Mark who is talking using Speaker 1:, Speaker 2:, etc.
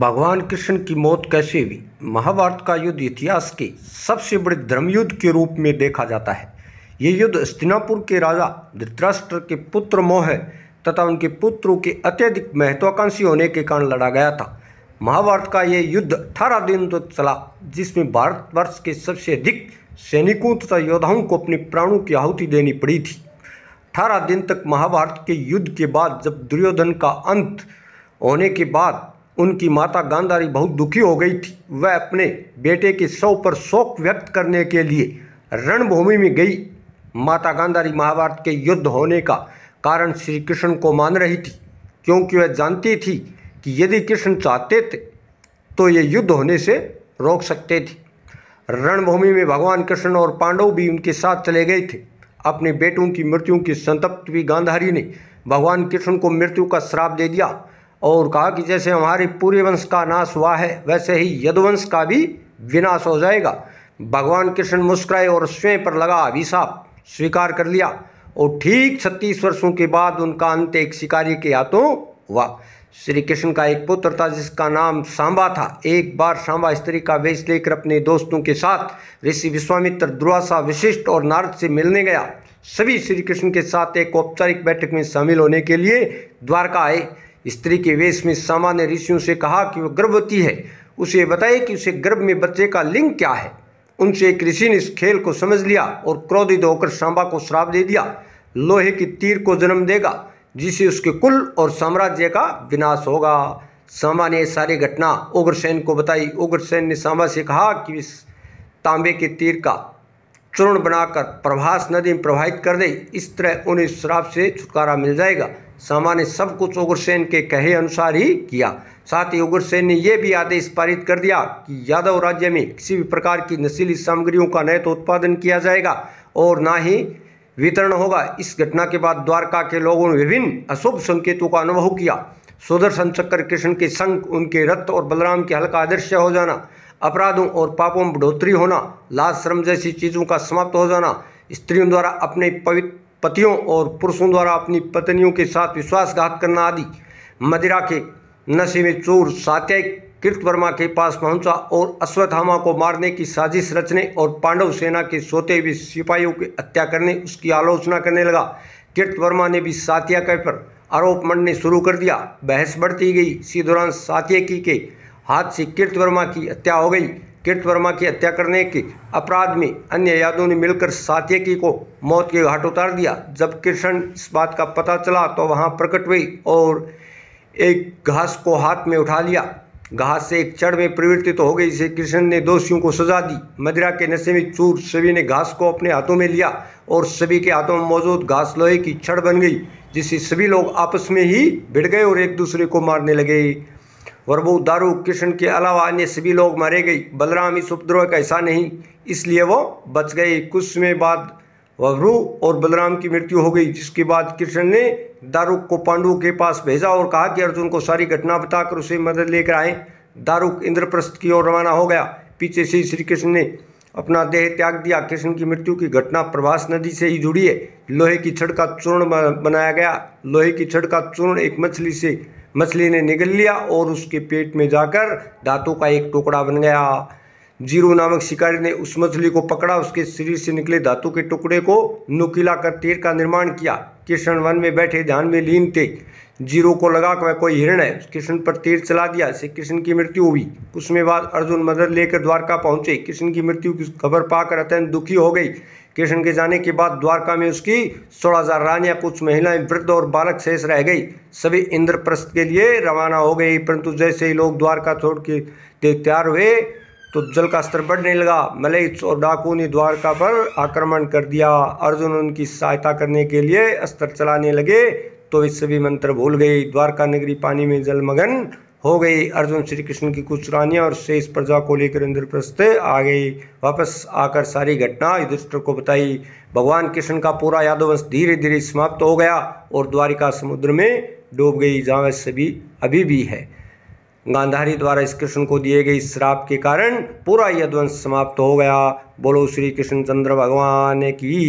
Speaker 1: भगवान कृष्ण की मौत कैसे हुई महाभारत का युद्ध इतिहास के सबसे बड़े धर्मयुद्ध के रूप में देखा जाता है ये युद्ध हस्तिनापुर के राजा धृतराष्ट्र के पुत्र मोह तथा उनके पुत्रों के अत्यधिक महत्वाकांक्षी होने के कारण लड़ा गया था महाभारत का ये युद्ध अठारह दिन तो चला जिसमें भारतवर्ष के सबसे अधिक सैनिकों तथा योद्धाओं को अपने प्राणों की आहुति देनी पड़ी थी अठारह दिन तक महाभारत के युद्ध के बाद जब दुर्योधन का अंत होने के बाद उनकी माता गांधारी बहुत दुखी हो गई थी वह अपने बेटे के शव पर शोक व्यक्त करने के लिए रणभूमि में गई माता गांधारी महाभारत के युद्ध होने का कारण श्री कृष्ण को मान रही थी क्योंकि वह जानती थी कि यदि कृष्ण चाहते थे तो ये युद्ध होने से रोक सकते थे रणभूमि में भगवान कृष्ण और पांडव भी उनके साथ चले गए थे अपने बेटों की मृत्यु की संतप्त भी गांधारी ने भगवान कृष्ण को मृत्यु का श्राप दे दिया और कहा कि जैसे हमारे पूरे वंश का नाश हुआ है वैसे ही यदुवंश का भी विनाश हो जाएगा भगवान कृष्ण मुस्कुराए और स्वयं पर लगा अभिशाप स्वीकार कर लिया और ठीक छत्तीस वर्षों के बाद उनका अंत एक शिकारी के हाथों हुआ श्री कृष्ण का एक पुत्र था जिसका नाम सांबा था एक बार सांबा स्त्री का वेश लेकर अपने दोस्तों के साथ ऋषि विश्वामित्र दुर्वासा विशिष्ट और नारद से मिलने गया सभी श्री कृष्ण के साथ एक औपचारिक बैठक में शामिल होने के लिए द्वारका आए स्त्री के वेश में सामान्य ऋषियों से कहा कि वह गर्भवती है उसे बताए कि उसे गर्भ में बच्चे का लिंग क्या है उनसे एक ऋषि ने इस खेल को समझ लिया और क्रोधित होकर सांबा को श्राप दे दिया लोहे की तीर को जन्म देगा जिसे उसके कुल और साम्राज्य का विनाश होगा सांबा ने सारी घटना उग्रसेन को बताई उग्रसेन ने सांबा से कहा कि इस तांबे के तीर का चूर्ण बनाकर प्रभास नदी में प्रवाहित कर दे इस तरह उन्हें श्राप से छुटकारा मिल जाएगा सामा ने सब कुछ उग्रसेन के कहे अनुसार ही किया साथ ही उग्रसेन ने यह भी आदेश पारित कर दिया कि यादव राज्य में किसी भी प्रकार की नशीली सामग्रियों का न तो उत्पादन किया जाएगा और ना ही वितरण होगा इस घटना के बाद द्वारका के लोगों ने विभिन्न अशुभ संकेतों का अनुभव किया सुदर्शन चक्र कृष्ण के संग उनके रथ और बलराम के हल्का आदर्श हो जाना अपराधों और पापों में बढ़ोतरी होना लाश श्रम जैसी चीज़ों का समाप्त हो जाना स्त्रियों द्वारा अपने पवित्र पतियों और पुरुषों द्वारा अपनी पत्नियों के साथ विश्वासघात करना आदि मदिरा के नशे में चोर सात्य कीर्त वर्मा के पास पहुंचा और अश्वत्थामा को मारने की साजिश रचने और पांडव सेना के सोते हुए सिपाहियों की हत्या करने उसकी आलोचना करने लगा कीर्त वर्मा ने भी कह पर आरोप मंडने शुरू कर दिया बहस बढ़ती गई इसी दौरान सात्यकी के हाथ से कीर्त वर्मा की हत्या हो गई कीर्त वर्मा की हत्या करने के अपराध में अन्य यादों ने मिलकर सात्यकी को मौत के घाट उतार दिया जब कृष्ण इस बात का पता चला तो वहाँ प्रकट हुई और एक घास को हाथ में उठा लिया घास से एक चढ़ में परिवर्तित तो हो गई इसे कृष्ण ने दोषियों को सजा दी मदिरा के नशे में चूर सभी ने घास को अपने हाथों में लिया और सभी के हाथों में मौजूद घास लोहे की छड़ बन गई जिससे सभी लोग आपस में ही भिड़ गए और एक दूसरे को मारने लगे वरबू दारू कृष्ण के अलावा अन्य सभी लोग मारे गए बलराम इस उपद्रव का हिस्सा नहीं इसलिए वो बच गए कुछ समय बाद वरू और बलराम की मृत्यु हो गई जिसके बाद कृष्ण ने दारुक को पांडु के पास भेजा और कहा कि अर्जुन को सारी घटना बताकर उसे मदद लेकर आए दारुक इंद्रप्रस्थ की ओर रवाना हो गया पीछे से श्री कृष्ण ने अपना देह त्याग दिया कृष्ण की मृत्यु की घटना प्रभास नदी से ही जुड़ी है लोहे की छड़ का चूर्ण बनाया गया लोहे की छड़ का चूर्ण एक मछली से मछली ने निगल लिया और उसके पेट में जाकर दांतों का एक टुकड़ा बन गया जीरो नामक शिकारी ने उस मछली को पकड़ा उसके शरीर से निकले धातु के टुकड़े को नुकीला कर तीर का निर्माण किया कृष्ण वन में बैठे ध्यान में लीन थे जीरो को लगा कि वह कोई हिरण है कृष्ण पर तीर चला दिया इससे कृष्ण की मृत्यु हुई उसमें बाद अर्जुन मदर लेकर द्वारका पहुंचे कृष्ण की मृत्यु की खबर पाकर अत्यंत दुखी हो गई कृष्ण के जाने के बाद द्वारका में उसकी सोलह हजार रानियाँ कुछ महिलाएं वृद्ध और बालक शेष रह गई सभी इंद्रप्रस्थ के लिए रवाना हो गई परंतु जैसे ही लोग द्वारका छोड़ के तैयार हुए तो जल का स्तर बढ़ने लगा मलय और डाकू ने द्वारका पर आक्रमण कर दिया अर्जुन उनकी सहायता करने के लिए अस्त्र चलाने लगे तो वे सभी मंत्र भूल गई द्वारका नगरी पानी में जलमग्न हो गई अर्जुन श्री कृष्ण की कुछ रानियाँ और शेष प्रजा को लेकर इंद्रप्रस्थ आ गई वापस आकर सारी घटना युधिष्ठिर को बताई भगवान कृष्ण का पूरा यादव वंश धीरे धीरे समाप्त हो गया और द्वारिका समुद्र में डूब गई जहाँ वह सभी अभी भी है गांधारी द्वारा इस कृष्ण को दिए गए श्राप के कारण पूरा यदवंश समाप्त हो गया बोलो श्री कृष्ण चंद्र भगवान की